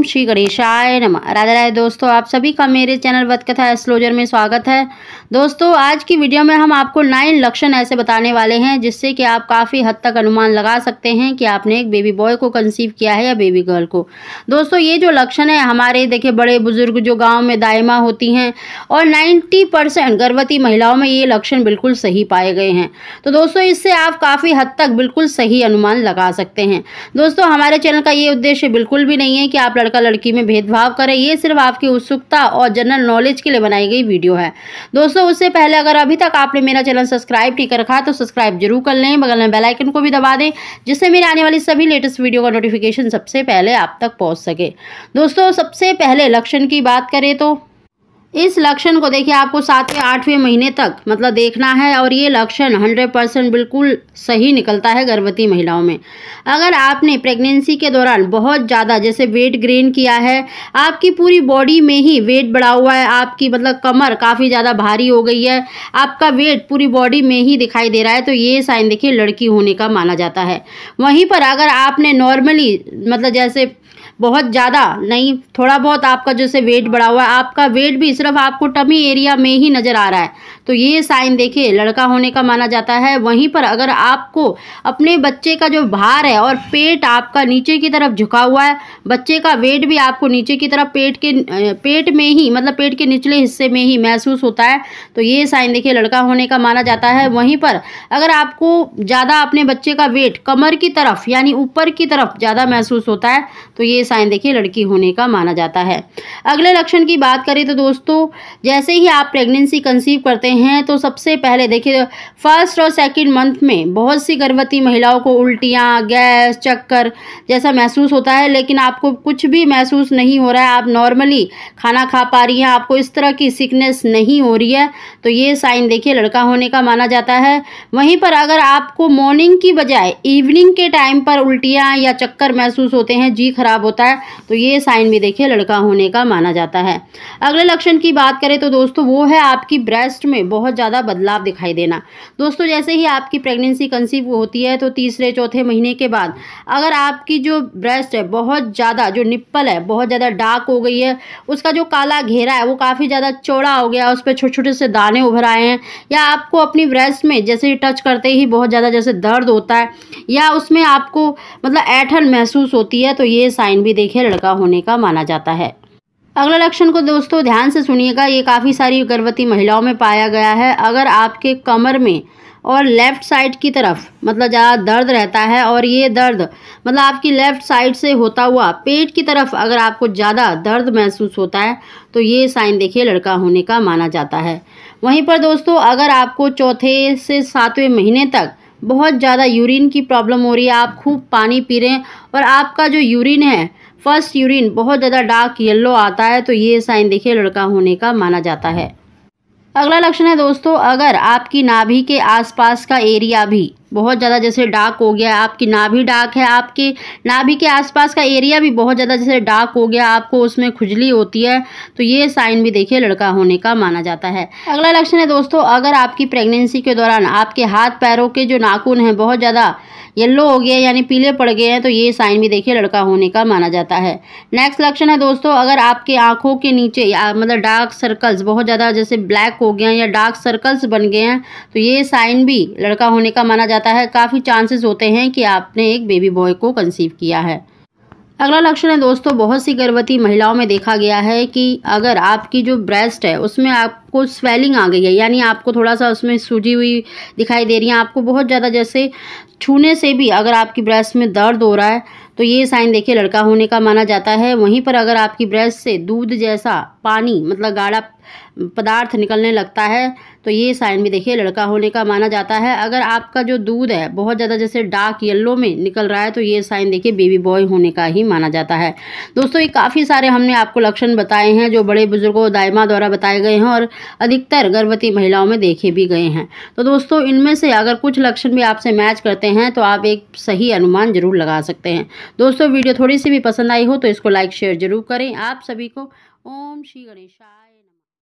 ओम श्री गणेशाय नम राधा राय दोस्तों आप सभी का मेरे चैनल वत कथा एस्ट्रोलॉजर में स्वागत है दोस्तों आज की वीडियो में हम आपको नाइन लक्षण ऐसे बताने वाले हैं जिससे कि आप काफ़ी हद तक अनुमान लगा सकते हैं कि आपने एक बेबी बॉय को कंसीव किया है या बेबी गर्ल को दोस्तों ये जो लक्षण है हमारे देखिए बड़े बुजुर्ग जो गाँव में दायमा होती हैं और नाइन्टी गर्भवती महिलाओं में ये लक्षण बिल्कुल सही पाए गए हैं तो दोस्तों इससे आप काफ़ी हद तक बिल्कुल सही अनुमान लगा सकते हैं दोस्तों हमारे चैनल का ये उद्देश्य बिल्कुल भी नहीं है कि आप लड़का लड़की में भेदभाव करे ये सिर्फ आपकी उत्सुकता और जनरल नॉलेज के लिए बनाई गई वीडियो है दोस्तों उससे पहले अगर अभी तक आपने मेरा चैनल सब्सक्राइब नहीं कर रखा है तो सब्सक्राइब जरूर कर लें बगल में बेलाइकन को भी दबा दें जिससे मेरी आने वाली सभी लेटेस्ट वीडियो का नोटिफिकेशन सबसे पहले आप तक पहुँच सके दोस्तों सबसे पहले लक्षण की बात करें तो इस लक्षण को देखिए आपको सातवें आठवें महीने तक मतलब देखना है और ये लक्षण 100 परसेंट बिल्कुल सही निकलता है गर्भवती महिलाओं में अगर आपने प्रेगनेंसी के दौरान बहुत ज़्यादा जैसे वेट ग्रेन किया है आपकी पूरी बॉडी में ही वेट बढ़ा हुआ है आपकी मतलब कमर काफ़ी ज़्यादा भारी हो गई है आपका वेट पूरी बॉडी में ही दिखाई दे रहा है तो ये साइन देखिए लड़की होने का माना जाता है वहीं पर अगर आपने नॉर्मली मतलब जैसे बहुत ज़्यादा नहीं थोड़ा बहुत आपका जैसे वेट बढ़ा हुआ है आपका वेट भी सिर्फ आपको टमी एरिया में ही नज़र आ रहा है तो ये साइन देखिए लड़का होने का माना जाता है वहीं पर अगर आपको अपने बच्चे का जो भार है और पेट आपका नीचे की तरफ झुका हुआ है बच्चे का वेट भी आपको नीचे की तरफ पेट के पेट में ही मतलब पेट के निचले हिस्से में ही महसूस होता है तो ये साइन देखिए लड़का होने का माना जाता है वहीं पर अगर आपको ज़्यादा अपने बच्चे का वेट कमर की तरफ यानी ऊपर की तरफ ज़्यादा महसूस होता है तो ये साइन देखिए लड़की होने का माना जाता है अगले लक्षण की बात करें तो दोस्तों जैसे ही आप प्रेगनेंसी कंसीव करते करते हैं तो सबसे पहले देखिए फर्स्ट और सेकंड मंथ में बहुत सी गर्भवती महिलाओं को उल्टियाँ गैस चक्कर जैसा महसूस होता है लेकिन आपको कुछ भी महसूस नहीं हो रहा है आप नॉर्मली खाना खा पा रही हैं आपको इस तरह की सिकनेस नहीं हो रही है तो ये साइन देखिए लड़का होने का माना जाता है वहीं पर अगर आपको मॉर्निंग की बजाय इवनिंग के टाइम पर उल्टियाँ या चक्कर महसूस होते हैं जी खराब होता है तो ये साइन भी देखिए लड़का होने का माना जाता है अगले लक्षण की बात करें तो दोस्तों वो है आपकी ब्रेस्ट में में बहुत ज़्यादा बदलाव दिखाई देना दोस्तों जैसे ही आपकी प्रेगनेंसी कंसीव होती है तो तीसरे चौथे महीने के बाद अगर आपकी जो ब्रेस्ट है बहुत ज़्यादा जो निप्पल है बहुत ज़्यादा डार्क हो गई है उसका जो काला घेरा है वो काफ़ी ज़्यादा चौड़ा हो गया उस पर छोटे छोटे से दाने उभर आए हैं या आपको अपनी ब्रेस्ट में जैसे टच करते ही बहुत ज़्यादा जैसे दर्द होता है या उसमें आपको मतलब ऐठन महसूस होती है तो ये साइन भी देखिए लड़का होने का माना जाता है अगला लक्षण को दोस्तों ध्यान से सुनिएगा ये काफ़ी सारी गर्भवती महिलाओं में पाया गया है अगर आपके कमर में और लेफ़्ट साइड की तरफ मतलब ज़्यादा दर्द रहता है और ये दर्द मतलब आपकी लेफ़्ट साइड से होता हुआ पेट की तरफ अगर आपको ज़्यादा दर्द महसूस होता है तो ये साइन देखिए लड़का होने का माना जाता है वहीं पर दोस्तों अगर आपको चौथे से सातवें महीने तक बहुत ज़्यादा यूरिन की प्रॉब्लम हो रही है आप खूब पानी पी रहे हैं और आपका जो यूरिन है फर्स्ट यूरिन बहुत ज़्यादा डार्क येल्लो आता है तो ये साइन देखिए लड़का होने का माना जाता है अगला लक्षण है दोस्तों अगर आपकी नाभि के आसपास का एरिया भी बहुत ज़्यादा जैसे डार्क हो गया आपकी नाभि डार्क है आपकी नाभि के आसपास का एरिया भी बहुत ज़्यादा जैसे डार्क हो गया आपको उसमें खुजली होती है तो ये साइन भी देखिए लड़का होने का माना जाता है अगला लक्षण है दोस्तों अगर आपकी प्रेगनेंसी के दौरान आपके हाथ पैरों के जो नाखून हैं बहुत ज़्यादा येल्लो हो गया यानी पीले पड़ गए हैं तो ये साइन भी देखिए लड़का होने का माना जाता है नेक्स्ट लक्षण है दोस्तों अगर आपके आंखों के नीचे मतलब डार्क सर्कल्स बहुत ज़्यादा जैसे ब्लैक हो गए हैं या डार्क सर्कल्स बन गए हैं तो ये साइन भी लड़का होने का माना जाता जाता है काफ़ी चांसेस होते हैं कि आपने एक बेबी बॉय को कंसीव किया है अगला लक्षण है दोस्तों बहुत सी गर्भवती महिलाओं में देखा गया है कि अगर आपकी जो ब्रेस्ट है उसमें आपको स्वेलिंग आ गई है यानी आपको थोड़ा सा उसमें सूजी हुई दिखाई दे रही है आपको बहुत ज़्यादा जैसे छूने से भी अगर आपकी ब्रेस्ट में दर्द हो रहा है तो ये साइन देखिए लड़का होने का माना जाता है वहीं पर अगर आपकी ब्रेस्ट से दूध जैसा पानी मतलब गाढ़ा पदार्थ निकलने लगता है तो ये साइन भी देखिए लड़का होने का माना जाता है अगर आपका जो दूध है बहुत ज़्यादा जैसे डार्क येल्लो में निकल रहा है तो ये साइन देखिए बेबी बॉय होने का ही माना जाता है दोस्तों ये काफ़ी सारे हमने आपको लक्षण बताए हैं जो बड़े बुजुर्गों दायमा द्वारा बताए गए हैं और अधिकतर गर्भवती महिलाओं में देखे भी गए हैं तो दोस्तों इनमें से अगर कुछ लक्षण भी आपसे मैच करते हैं तो आप एक सही अनुमान जरूर लगा सकते हैं दोस्तों वीडियो थोड़ी सी भी पसंद आई हो तो इसको लाइक शेयर जरूर करें आप सभी को ओम श्री गणेशा